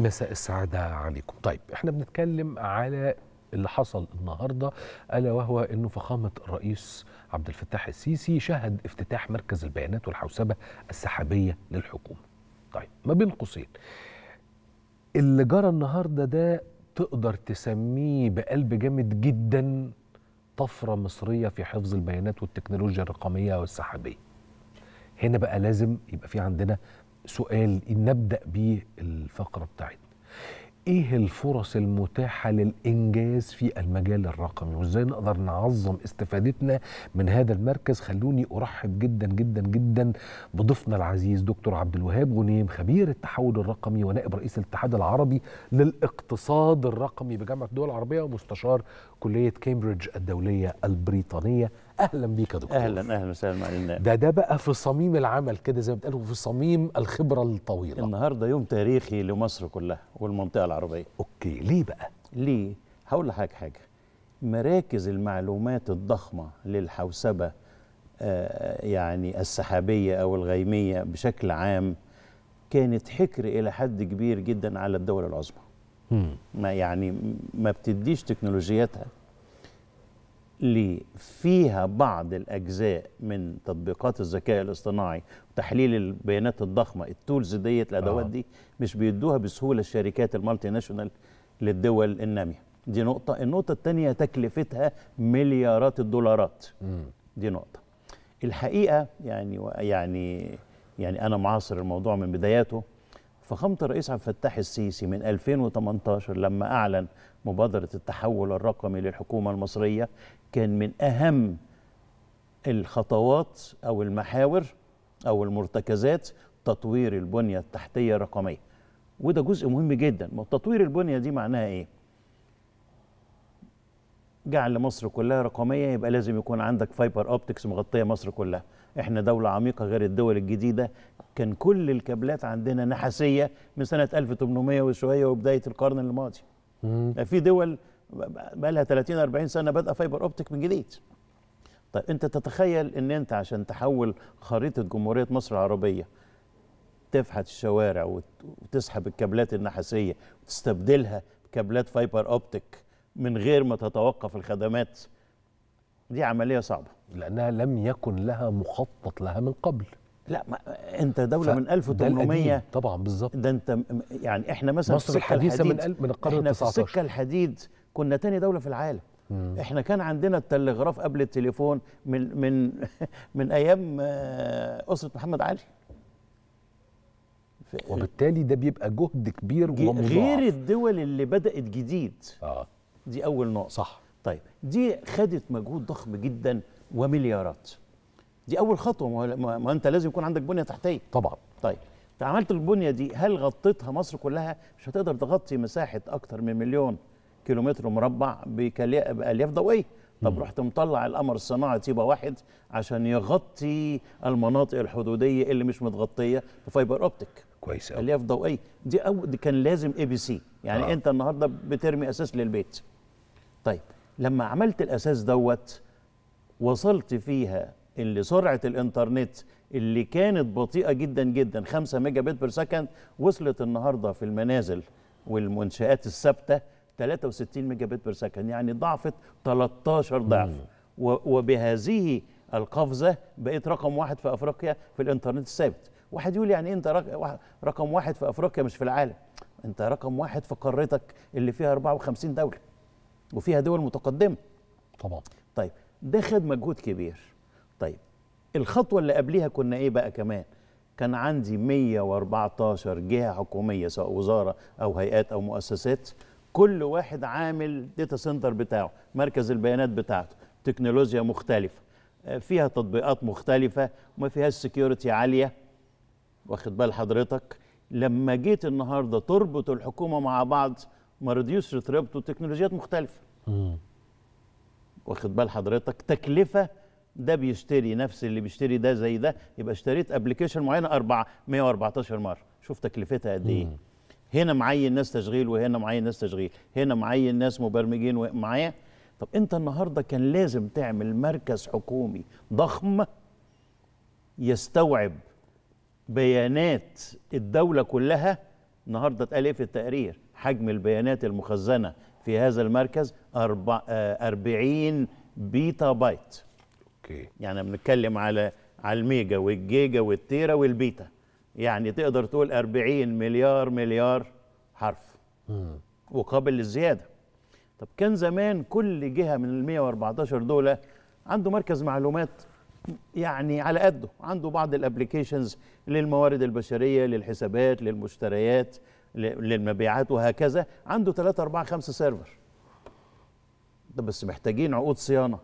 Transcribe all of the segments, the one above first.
مساء السعادة عليكم طيب احنا بنتكلم على اللي حصل النهارده الا وهو انه فخامه الرئيس عبد الفتاح السيسي شهد افتتاح مركز البيانات والحوسبه السحابيه للحكومه. طيب ما بين قوسين اللي جرى النهارده ده تقدر تسميه بقلب جامد جدا طفره مصريه في حفظ البيانات والتكنولوجيا الرقميه والسحابيه. هنا بقى لازم يبقى في عندنا سؤال نبدا بيه الفقره بتاعتنا ايه الفرص المتاحه للانجاز في المجال الرقمي وازاي نقدر نعظم استفادتنا من هذا المركز خلوني ارحب جدا جدا جدا بضيفنا العزيز دكتور عبد الوهاب غنيم خبير التحول الرقمي ونائب رئيس الاتحاد العربي للاقتصاد الرقمي بجامعه الدول العربيه ومستشار كليه كامبريدج الدوليه البريطانيه اهلا بيك يا دكتور اهلا اهلا وسهلا معلمنا ده ده بقى في صميم العمل كده زي ما بتقال وفي صميم الخبره الطويله النهارده يوم تاريخي لمصر كلها والمنطقه العربيه اوكي ليه بقى ليه هقول لحضرتك حاجه مراكز المعلومات الضخمه للحوسبه آه يعني السحابيه او الغيميه بشكل عام كانت حكر الى حد كبير جدا على الدول العظمى ما يعني ما بتديش تكنولوجياتها اللي فيها بعض الاجزاء من تطبيقات الذكاء الاصطناعي وتحليل البيانات الضخمه التولز ديت الادوات دي مش بيدوها بسهوله الشركات المالتي ناشونال للدول الناميه دي نقطه النقطه الثانيه تكلفتها مليارات الدولارات دي نقطه الحقيقه يعني يعني يعني انا معاصر الموضوع من بداياته فخامة الرئيس عبد الفتاح السيسي من 2018 لما أعلن مبادرة التحول الرقمي للحكومة المصرية كان من أهم الخطوات أو المحاور أو المرتكزات تطوير البنية التحتية الرقمية وده جزء مهم جدا ما تطوير البنية دي معناها إيه؟ جعل مصر كلها رقمية يبقى لازم يكون عندك فايبر أوبتكس مغطية مصر كلها احنا دولة عميقة غير الدول الجديدة كان كل الكابلات عندنا نحاسية من سنة 1800 وشوية وبداية القرن الماضي في دول بقى لها 30 40 سنه بدأ فايبر اوبتيك من جديد طيب انت تتخيل ان انت عشان تحول خريطه جمهوريه مصر العربيه تفحت الشوارع وتسحب الكابلات النحاسيه وتستبدلها بكابلات فايبر اوبتيك من غير ما تتوقف الخدمات دي عمليه صعبه لانها لم يكن لها مخطط لها من قبل لا ما انت دوله من 1800 طبعا بالظبط ده انت يعني احنا مثلا مصر الحديثه الحديد من من القرن ال 19 احنا في السكه الحديد كنا تاني دوله في العالم مم. احنا كان عندنا التلغراف قبل التليفون من من من ايام آه، اسره محمد علي وبالتالي ده بيبقى جهد كبير ومضاعف غير الدول اللي بدات جديد اه دي اول نقطه صح طيب دي خدت مجهود ضخم جدا ومليارات دي اول خطوه ما انت لازم يكون عندك بنيه تحتيه طبعا طيب انت عملت البنيه دي هل غطيتها مصر كلها مش هتقدر تغطي مساحه اكتر من مليون كيلومتر مربع بالياف ضوئيه طب رحت مطلع القمر الصناعي تيبا واحد عشان يغطي المناطق الحدوديه اللي مش متغطيه بفايبر اوبتيك كويس قوي الياف ضوئيه دي أو دي كان لازم اي بي سي يعني آه. انت النهارده بترمي اساس للبيت طيب لما عملت الاساس دوت وصلت فيها اللي سرعه الانترنت اللي كانت بطيئه جدا جدا 5 ميجا بت بير سكند وصلت النهارده في المنازل والمنشآت الثابته 63 ميجا بت بير سكند يعني ضعفت 13 ضعف وبهذه القفزه بقيت رقم واحد في افريقيا في الانترنت الثابت واحد يقول يعني إيه انت رقم واحد في افريقيا مش في العالم انت رقم واحد في قارتك اللي فيها 54 دوله وفيها دول متقدمه طبعا طيب ده خد مجهود كبير طيب الخطوه اللي قبليها كنا ايه بقى كمان كان عندي 114 جهه حكوميه سواء وزاره او هيئات او مؤسسات كل واحد عامل داتا سنتر بتاعه مركز البيانات بتاعته تكنولوجيا مختلفة آه، فيها تطبيقات مختلفة وما فيهاش سكيورتي عالية واخد بال حضرتك لما جيت النهاردة تربط الحكومة مع بعض ما رضيوش تربطوا تكنولوجيات مختلفة واخد بال حضرتك تكلفة ده بيشتري نفس اللي بيشتري ده زي ده يبقى اشتريت ابلكيشن معينة 4 114 مرة شوف تكلفتها قد ايه هنا معين ناس تشغيل وهنا معين ناس تشغيل هنا معين ناس مبرمجين معايا طب انت النهارده كان لازم تعمل مركز حكومي ضخم يستوعب بيانات الدوله كلها النهارده اتقال إيه في التقرير حجم البيانات المخزنه في هذا المركز أربع 40 آه، بيتا بايت اوكي يعني بنتكلم على على الميجا والجيجا والتيرا والبيتا يعني تقدر تقول 40 مليار مليار حرف وقابل للزياده طب كان زمان كل جهه من ال 114 دوله عنده مركز معلومات يعني على قده عنده بعض الابلكيشنز للموارد البشريه للحسابات للمشتريات للمبيعات وهكذا عنده 3 4 5 سيرفر ده بس محتاجين عقود صيانه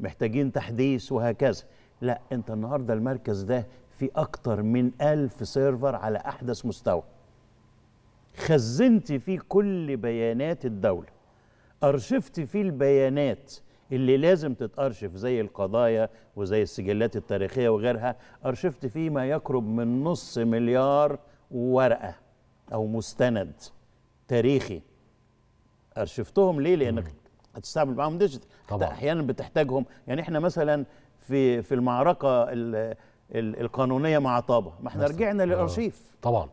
محتاجين تحديث وهكذا لا انت النهارده المركز ده في أكتر من ألف سيرفر على أحدث مستوى خزنت فيه كل بيانات الدولة أرشفت فيه البيانات اللي لازم تتأرشف زي القضايا وزي السجلات التاريخية وغيرها أرشفت فيه ما يقرب من نص مليار ورقة أو مستند تاريخي أرشفتهم ليه؟ لأنك هتستعمل معاهم ديجيتال طبعا أحيانا بتحتاجهم يعني إحنا مثلا في في المعركة القانونيه مع طابه ما احنا رجعنا آه، للارشيف طبعا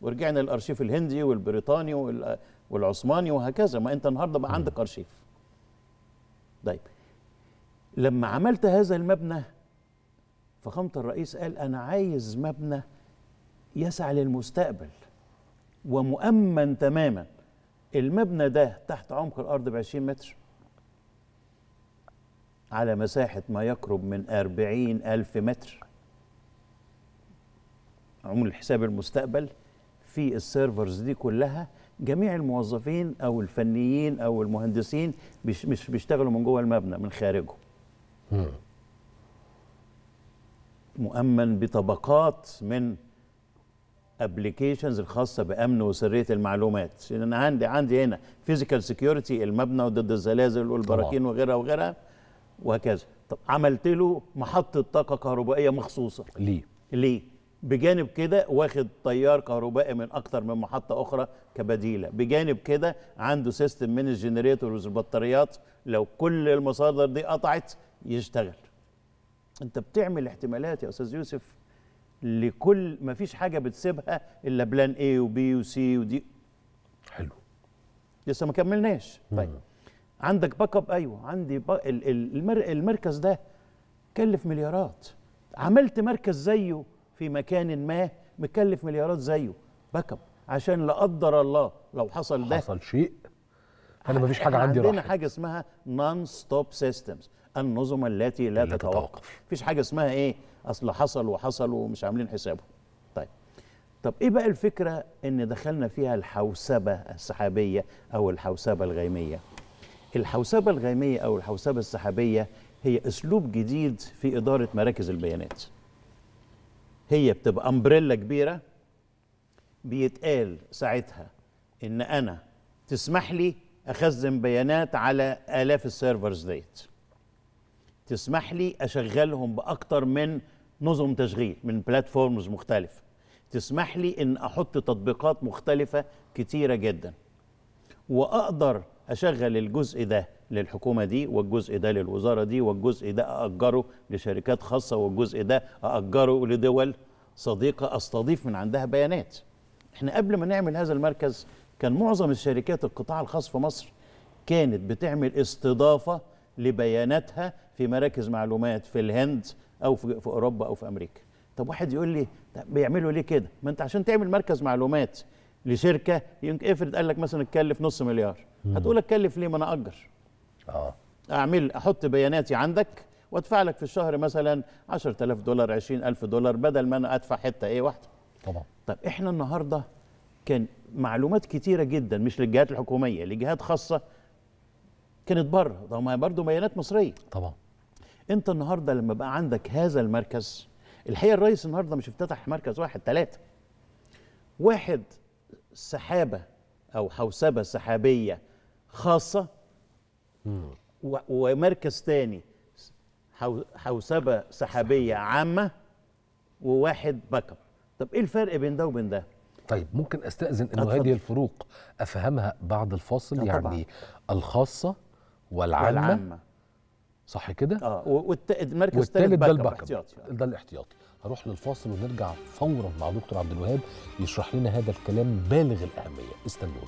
ورجعنا للارشيف الهندي والبريطاني والعثماني وهكذا ما انت النهارده بقى عندك ارشيف طيب لما عملت هذا المبنى فخامه الرئيس قال انا عايز مبنى يسعى للمستقبل ومؤمن تماما المبنى ده تحت عمق الارض ب 20 متر على مساحه ما يقرب من 40 ألف متر عمول الحساب المستقبل في السيرفرز دي كلها جميع الموظفين او الفنيين او المهندسين مش مش بيشتغلوا من جوه المبنى من خارجه مؤمن بطبقات من ابلكيشنز الخاصه بامن وسريه المعلومات لان انا عندي عندي هنا فيزيكال سكيورتي المبنى وضد الزلازل والبراكين وغيرها وغيرها وهكذا طب عملت له محطه طاقه كهربائيه مخصوصه ليه ليه بجانب كده واخد تيار كهربائي من اكتر من محطه اخرى كبديله بجانب كده عنده سيستم من الجنريتورز والبطاريات لو كل المصادر دي قطعت يشتغل انت بتعمل احتمالات يا استاذ يوسف لكل ما فيش حاجه بتسيبها الا بلان اي وبي وسي ودي حلو لسه ما كملناش طيب عندك باك اب ايوه عندي باك المركز ده كلف مليارات عملت مركز زيه في مكان ما مكلف مليارات زيه باك اب عشان لا قدر الله لو حصل ده حصل شيء انا ما فيش حاجه عندي عندنا راحت. حاجه اسمها نون ستوب سيستمز النظم التي لا تتوقف. تتوقف مفيش حاجه اسمها ايه اصل حصل وحصل ومش عاملين حسابه طيب طب ايه بقى الفكره ان دخلنا فيها الحوسبه السحابيه او الحوسبه الغيميه الحوسبه الغيميه او الحوسبه السحابيه هي اسلوب جديد في اداره مراكز البيانات هي بتبقى امبريلا كبيره بيتقال ساعتها ان انا تسمح لي اخزن بيانات على الاف السيرفرز ديت تسمح لي اشغلهم باكتر من نظم تشغيل من بلاتفورمز مختلفه تسمح لي ان احط تطبيقات مختلفه كتيره جدا واقدر اشغل الجزء ده للحكومه دي والجزء ده للوزاره دي والجزء ده ااجره لشركات خاصه والجزء ده ااجره لدول صديقه استضيف من عندها بيانات احنا قبل ما نعمل هذا المركز كان معظم الشركات القطاع الخاص في مصر كانت بتعمل استضافه لبياناتها في مراكز معلومات في الهند او في اوروبا او في امريكا طب واحد يقول لي بيعملوا ليه كده ما انت عشان تعمل مركز معلومات لشركه افرض قال لك مثلا اتكلف نص مليار هتقول لك اتكلف ليه ما انا اجر اه اعمل احط بياناتي عندك وادفع لك في الشهر مثلا 10000 دولار 20000 دولار بدل ما انا ادفع حته ايه واحده طبعا طب احنا النهارده كان معلومات كتيره جدا مش للجهات الحكوميه لجهات خاصه كانت بره طب ما هي برضه بيانات مصريه طبعا انت النهارده لما بقى عندك هذا المركز الحقيقه الرئيس النهارده مش افتتح مركز واحد ثلاثه واحد سحابه او حوسبه سحابيه خاصه ومركز تاني حوسبه سحابيه عامه وواحد باك اب طب ايه الفرق بين ده وبين ده طيب ممكن استاذن انه هذه الفروق افهمها بعد الفاصل يعني طبعا. الخاصه والعامه, والعامة. صح كده اه والمركز الثالث ده الباك اب يعني. ده الاحتياطي هروح للفاصل ونرجع فورا مع دكتور عبد الوهاب يشرح لنا هذا الكلام بالغ الاهميه استنونا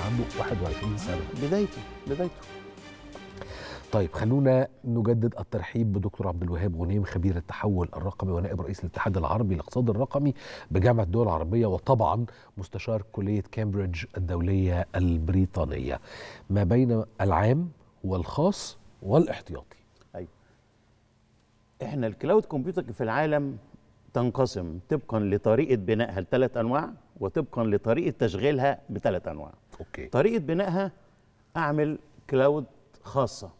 عنده 21 سنه بدايته بدايته طيب خلونا نجدد الترحيب بدكتور عبد الوهاب غنيم خبير التحول الرقمي ونائب رئيس الاتحاد العربي للاقتصاد الرقمي بجامعه الدول العربيه وطبعا مستشار كليه كامبريدج الدوليه البريطانيه ما بين العام والخاص والاحتياطي ايوه احنا الكلاود كومبيوتر في العالم تنقسم طبقا لطريقه بنائها لثلاث انواع وطبقا لطريقه تشغيلها بثلاث انواع اوكي طريقه بنائها اعمل كلاود خاصه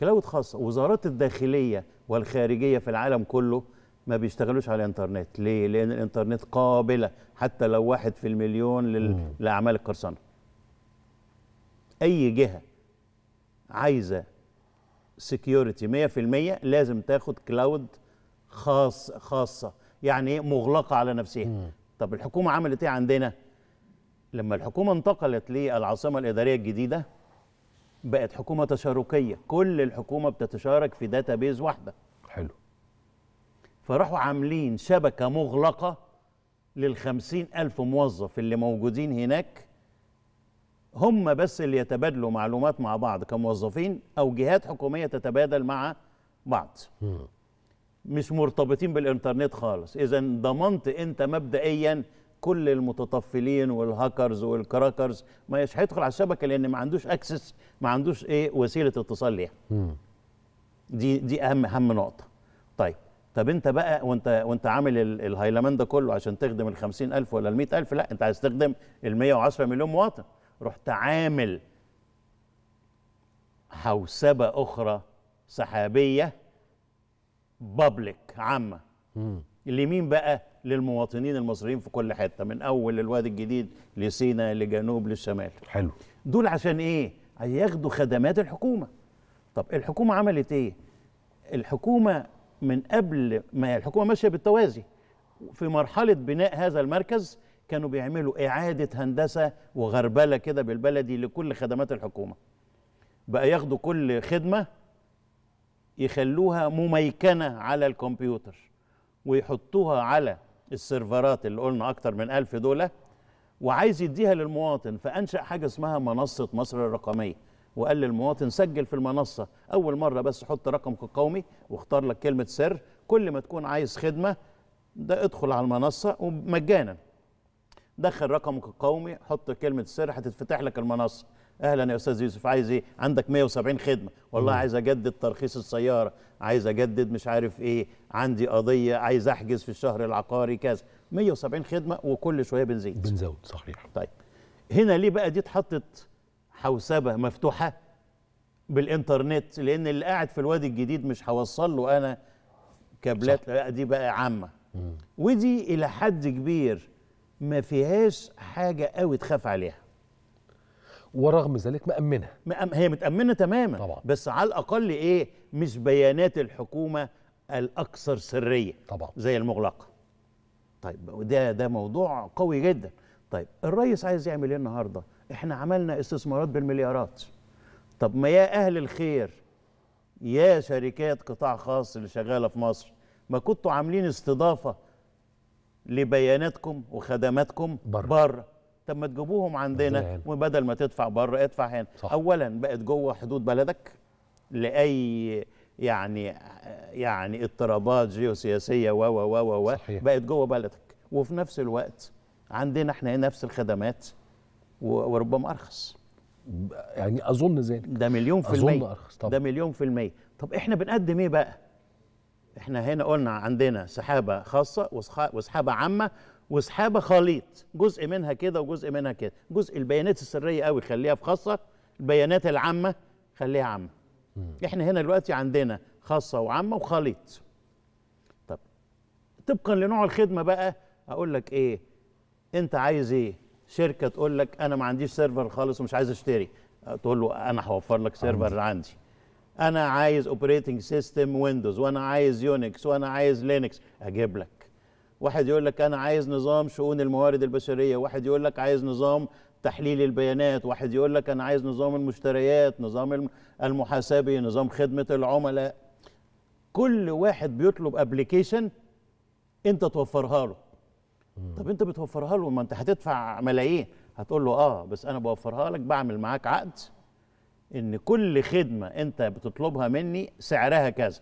كلاود خاصه وزارات الداخليه والخارجيه في العالم كله ما بيشتغلوش على الانترنت ليه لان الانترنت قابله حتى لو واحد في المليون لل... لاعمال القرصنه اي جهه عايزه سكيورتي 100% لازم تاخد كلاود خاص خاصه يعني إيه؟ مغلقه على نفسها طب الحكومه عملت ايه عندنا لما الحكومه انتقلت للعاصمه الاداريه الجديده بقت حكومه تشاركيه كل الحكومه بتتشارك في داتا بيز واحده حلو فراحوا عاملين شبكه مغلقه للخمسين ألف موظف اللي موجودين هناك هم بس اللي يتبادلوا معلومات مع بعض كموظفين أو جهات حكومية تتبادل مع بعض مش مرتبطين بالإنترنت خالص إذا ضمنت أنت مبدئيا كل المتطفلين والهاكرز والكراكرز ما مش هيدخل على الشبكه لان ما عندوش اكسس ما عندوش ايه وسيله اتصال ليها دي دي اهم اهم نقطه طيب طب انت بقى وانت وانت عامل الهايلمان ده كله عشان تخدم ال 50000 ولا ال 100000 لا انت عايز تخدم ال 110 مليون مواطن رحت عامل حوسبه اخرى سحابيه بابليك عامه لمين بقى للمواطنين المصريين في كل حته من اول الوادي الجديد لسينا لجنوب للشمال حلو دول عشان ايه ياخدوا خدمات الحكومه طب الحكومه عملت ايه الحكومه من قبل ما الحكومه ماشيه بالتوازي في مرحله بناء هذا المركز كانوا بيعملوا اعاده هندسه وغربله كده بالبلدي لكل خدمات الحكومه بقى ياخدوا كل خدمه يخلوها مميكنه على الكمبيوتر ويحطوها على السيرفرات اللي قلنا اكتر من ألف دولة وعايز يديها للمواطن فانشا حاجه اسمها منصه مصر الرقميه وقال للمواطن سجل في المنصه اول مره بس حط رقمك القومي واختار لك كلمه سر كل ما تكون عايز خدمه ده ادخل على المنصه ومجانا دخل رقمك القومي حط كلمه سر هتتفتح لك المنصه اهلا يا استاذ يوسف عايز ايه عندك 170 خدمه والله عايز اجدد ترخيص السياره عايز اجدد مش عارف ايه عندي قضيه عايز احجز في الشهر العقاري كذا 170 خدمه وكل شويه بنزيد بنزود صحيح طيب هنا ليه بقى دي اتحطت حوسبه مفتوحه بالانترنت لان اللي قاعد في الوادي الجديد مش هوصل له انا كابلات لا دي بقى عامه ودي الى حد كبير ما فيهاش حاجه قوي تخاف عليها ورغم ذلك مأمنة هي متأمنة تماما طبعا. بس على الأقل إيه مش بيانات الحكومة الأكثر سرية طبعا زي المغلقة طيب ده ده موضوع قوي جدا طيب الرئيس عايز يعمل ايه النهارده احنا عملنا استثمارات بالمليارات طب ما يا اهل الخير يا شركات قطاع خاص اللي شغاله في مصر ما كنتوا عاملين استضافه لبياناتكم وخدماتكم بره, بره. طب ما تجيبوهم عندنا وبدل ما تدفع بره ادفع هنا صح. اولا بقت جوه حدود بلدك لاي يعني يعني اضطرابات جيوسياسيه و و و و بقت جوه بلدك وفي نفس الوقت عندنا احنا نفس الخدمات وربما ارخص يعني اظن ذلك ده مليون في المية أظن أرخص طبعا. ده مليون في المية طب احنا بنقدم ايه بقى احنا هنا قلنا عندنا سحابة خاصة وسحابة عامة وسحابه خليط جزء منها كده وجزء منها كده جزء البيانات السريه قوي خليها في خاصه البيانات العامه خليها عامه احنا هنا دلوقتي عندنا خاصه وعامه وخليط طب طبقا لنوع الخدمه بقى اقول لك ايه انت عايز ايه شركه تقول لك انا ما عنديش سيرفر خالص ومش عايز اشتري تقول له انا هوفر لك سيرفر عندي, عندي. انا عايز اوبريتنج سيستم ويندوز وانا عايز يونكس وانا عايز لينكس اجيب لك واحد يقول لك انا عايز نظام شؤون الموارد البشريه واحد يقول لك عايز نظام تحليل البيانات واحد يقول لك انا عايز نظام المشتريات نظام المحاسبي نظام خدمه العملاء كل واحد بيطلب ابلكيشن انت توفرها له طب انت بتوفرها له ما انت هتدفع ملايين إيه؟ هتقول له اه بس انا بوفرها لك بعمل معاك عقد ان كل خدمه انت بتطلبها مني سعرها كذا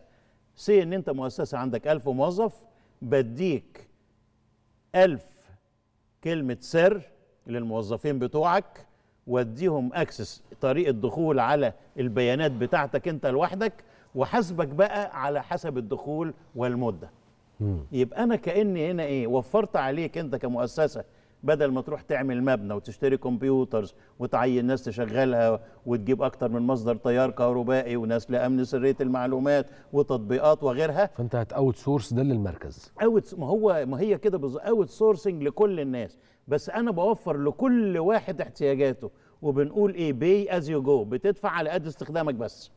سي ان انت مؤسسه عندك 1000 موظف بديك ألف كلمة سر للموظفين بتوعك واديهم اكسس طريقه دخول على البيانات بتاعتك انت لوحدك وحاسبك بقى على حسب الدخول والمده مم. يبقى انا كاني هنا ايه وفرت عليك انت كمؤسسه بدل ما تروح تعمل مبنى وتشتري كمبيوترز وتعين ناس تشغلها وتجيب اكتر من مصدر تيار كهربائي وناس لامن سريه المعلومات وتطبيقات وغيرها فانت هتاوت سورس ده للمركز اوت ما هو ما هي كده بالظبط اوت سورسنج لكل الناس بس انا بوفر لكل واحد احتياجاته وبنقول ايه بي از يو جو بتدفع على قد استخدامك بس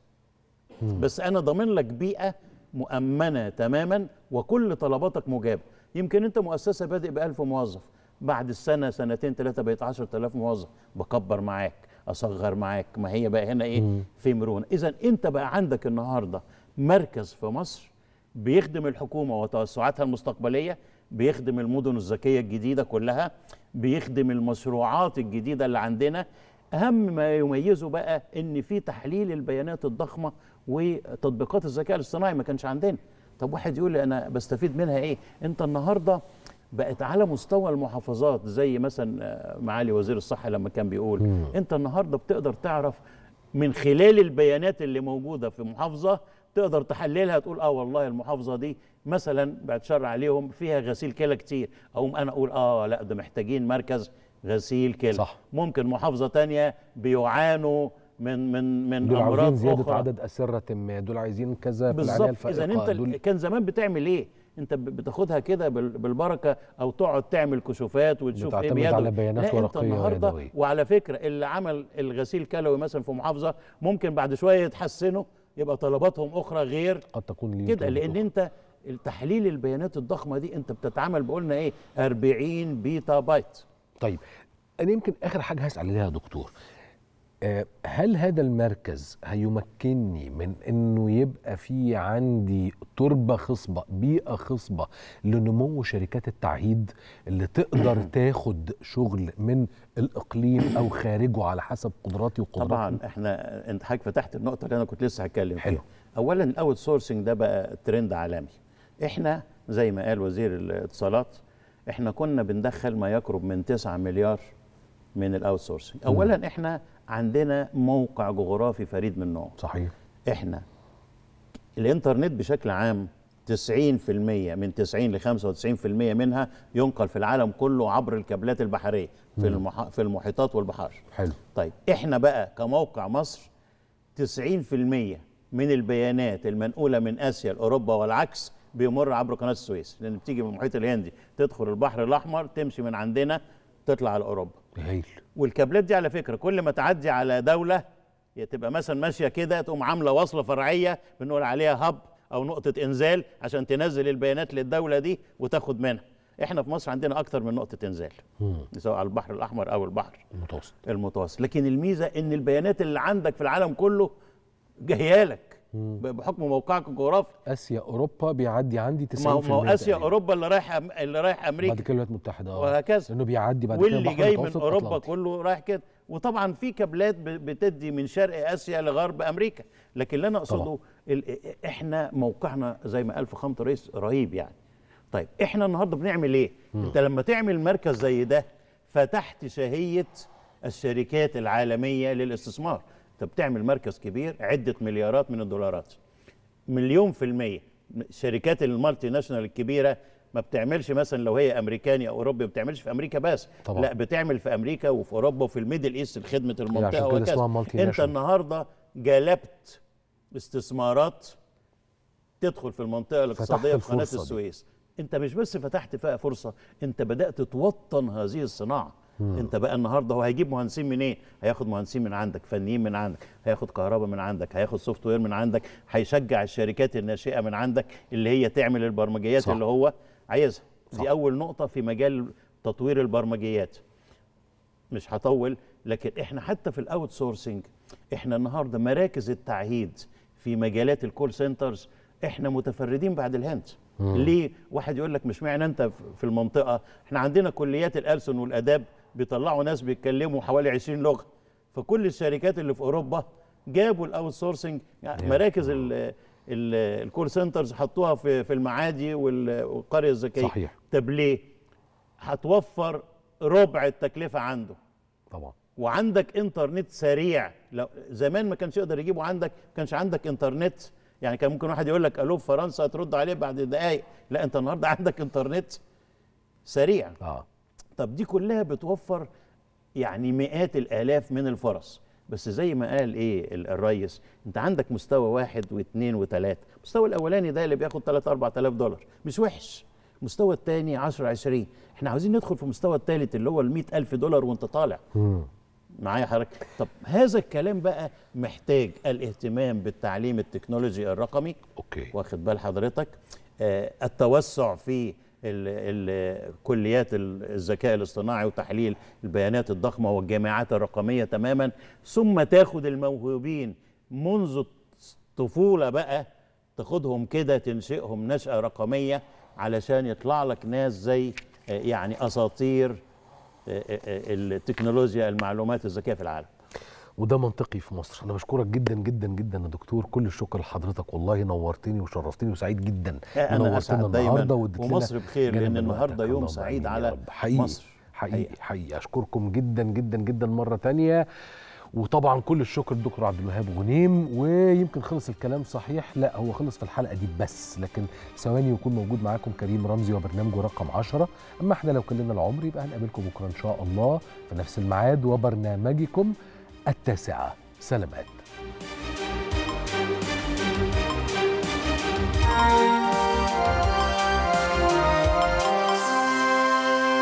مم. بس انا ضامن لك بيئه مؤمنه تماما وكل طلباتك مجابه يمكن انت مؤسسه بادئ ب 1000 موظف بعد السنه سنتين ثلاثه بقيت 10000 موظف بكبر معاك اصغر معاك ما هي بقى هنا ايه مم. في مرونه اذا انت بقى عندك النهارده مركز في مصر بيخدم الحكومه وتوسعاتها المستقبليه بيخدم المدن الذكيه الجديده كلها بيخدم المشروعات الجديده اللي عندنا اهم ما يميزه بقى ان في تحليل البيانات الضخمه وتطبيقات الذكاء الاصطناعي ما كانش عندنا طب واحد يقول لي انا بستفيد منها ايه انت النهارده بقت على مستوى المحافظات زي مثلا آه، معالي وزير الصحه لما كان بيقول مم. انت النهارده بتقدر تعرف من خلال البيانات اللي موجوده في محافظه تقدر تحللها تقول اه والله المحافظه دي مثلا بعد شر عليهم فيها غسيل كلى كتير اقوم انا اقول اه لا ده محتاجين مركز غسيل كلى صح. ممكن محافظه تانية بيعانوا من من من دول امراض زياده أخرى. عدد اسره ما دول عايزين كذا بالظبط اذا انت كان زمان بتعمل ايه انت بتاخدها كده بالبركه او تقعد تعمل كشوفات وتشوف ايه بيدوي على بيانات لا انت النهارده وعلى فكره اللي عمل الغسيل كلوي مثلا في محافظه ممكن بعد شويه يتحسنوا يبقى طلباتهم اخرى غير قد تكون كده لان انت التحليل البيانات الضخمه دي انت بتتعامل بقولنا ايه 40 بيتا بايت طيب انا يمكن اخر حاجه هسال عليها يا دكتور آه، هل هذا المركز هيمكنني من انه يبقى في عندي تربه خصبه بيئه خصبه لنمو شركات التعهيد اللي تقدر تاخد شغل من الاقليم او خارجه على حسب قدراتي وقدراتي طبعا احنا انت حضرتك فتحت النقطه اللي انا كنت لسه هتكلم فيها حلو اولا الاوت سورسنج ده بقى ترند عالمي احنا زي ما قال وزير الاتصالات احنا كنا بندخل ما يقرب من 9 مليار من الاوت سورسنج اولا احنا عندنا موقع جغرافي فريد من نوعه صحيح احنا الانترنت بشكل عام 90% من 90 ل 95% منها ينقل في العالم كله عبر الكابلات البحريه في المح... في المحيطات والبحار حلو طيب احنا بقى كموقع مصر 90% من البيانات المنقوله من اسيا لاوروبا والعكس بيمر عبر قناه السويس لان بتيجي من المحيط الهندي تدخل البحر الاحمر تمشي من عندنا تطلع على اوروبا هايل والكابلات دي على فكره كل ما تعدي على دوله تبقى مثلا ماشيه كده تقوم عامله وصله فرعيه بنقول عليها هب او نقطه انزال عشان تنزل البيانات للدوله دي وتاخد منها احنا في مصر عندنا اكتر من نقطه انزال سواء على البحر الاحمر او البحر المتوسط المتوسط لكن الميزه ان البيانات اللي عندك في العالم كله جايه لك بحكم موقعك الجغرافي اسيا اوروبا بيعدي عندي 90% ما هو اسيا اوروبا اللي رايح أم... اللي رايح امريكا بعد كده الولايات المتحده اه وهكذا انه بيعدي بعد كده واللي جاي من اوروبا أطلنطي. كله رايح كده وطبعا في كابلات بتدي من شرق اسيا لغرب امريكا لكن اللي انا اقصده ال... احنا موقعنا زي ما قال فخامه الرئيس رهيب يعني طيب احنا النهارده بنعمل ايه؟ مم. انت لما تعمل مركز زي ده فتحت شهيه الشركات العالميه للاستثمار انت بتعمل مركز كبير عده مليارات من الدولارات مليون في الميه شركات المالتي ناشونال الكبيره ما بتعملش مثلا لو هي امريكاني او اوروبي ما بتعملش في امريكا بس طبعا. لا بتعمل في امريكا وفي اوروبا وفي الميدل ايست لخدمه المنطقه وكذا انت النهارده جلبت استثمارات تدخل في المنطقه الاقتصاديه في قناه السويس انت مش بس فتحت فيها فرصه انت بدات توطن هذه الصناعه مم. انت بقى النهارده هو هيجيب مهندسين منين إيه؟ هياخد مهندسين من عندك فنيين من عندك هياخد كهرباء من عندك هياخد سوفت وير من عندك هيشجع الشركات الناشئه من عندك اللي هي تعمل البرمجيات صح. اللي هو عايزها دي اول نقطه في مجال تطوير البرمجيات مش هطول لكن احنا حتى في الاوت سورسنج احنا النهارده مراكز التعهيد في مجالات الكول سنترز احنا متفردين بعد الهند مم. ليه واحد يقول لك مش معنى انت في المنطقه احنا عندنا كليات الالسن والاداب بيطلعوا ناس بيتكلموا حوالي 20 لغه فكل الشركات اللي في اوروبا جابوا الاوت سورسنج يعني مراكز الكول سنترز حطوها في في المعادي والقريه الذكيه صحيح طب ليه؟ هتوفر ربع التكلفه عنده طبعا وعندك انترنت سريع لو زمان ما كانش يقدر يجيبه عندك ما كانش عندك انترنت يعني كان ممكن واحد يقول لك الو فرنسا ترد عليه بعد دقائق لا انت النهارده عندك انترنت سريع اه طب دي كلها بتوفر يعني مئات الالاف من الفرص بس زي ما قال ايه الريس انت عندك مستوى واحد واثنين وثلاثه المستوى الاولاني ده اللي بياخد 3 4000 دولار مش وحش المستوى الثاني 10 20 احنا عاوزين ندخل في المستوى الثالث اللي هو ال 100000 دولار وانت طالع معايا حضرتك طب هذا الكلام بقى محتاج الاهتمام بالتعليم التكنولوجي الرقمي اوكي واخد بال حضرتك آه التوسع في كليات الذكاء الاصطناعي وتحليل البيانات الضخمه والجامعات الرقميه تماما ثم تاخد الموهوبين منذ الطفوله بقى تاخدهم كده تنشئهم نشاه رقميه علشان يطلع لك ناس زي آه، يعني اساطير آه، آه، التكنولوجيا المعلومات الذكيه في العالم وده منطقي في مصر انا بشكرك جدا جدا جدا يا دكتور كل الشكر لحضرتك والله نورتني وشرفتني وسعيد جدا انا نورتنا النهارده ومصر بخير لان النهارده يوم سعيد على حقيقي مصر حقيقي حقيقي اشكركم جدا جدا جدا مره تانية وطبعا كل الشكر لدكتور عبد الوهاب غنيم ويمكن خلص الكلام صحيح لا هو خلص في الحلقه دي بس لكن ثواني يكون موجود معاكم كريم رمزي وبرنامجه رقم 10 اما احنا لو كلنا العمر يبقى هنقابلكم بكره ان شاء الله في نفس الميعاد وبرنامجكم التاسعة سلامات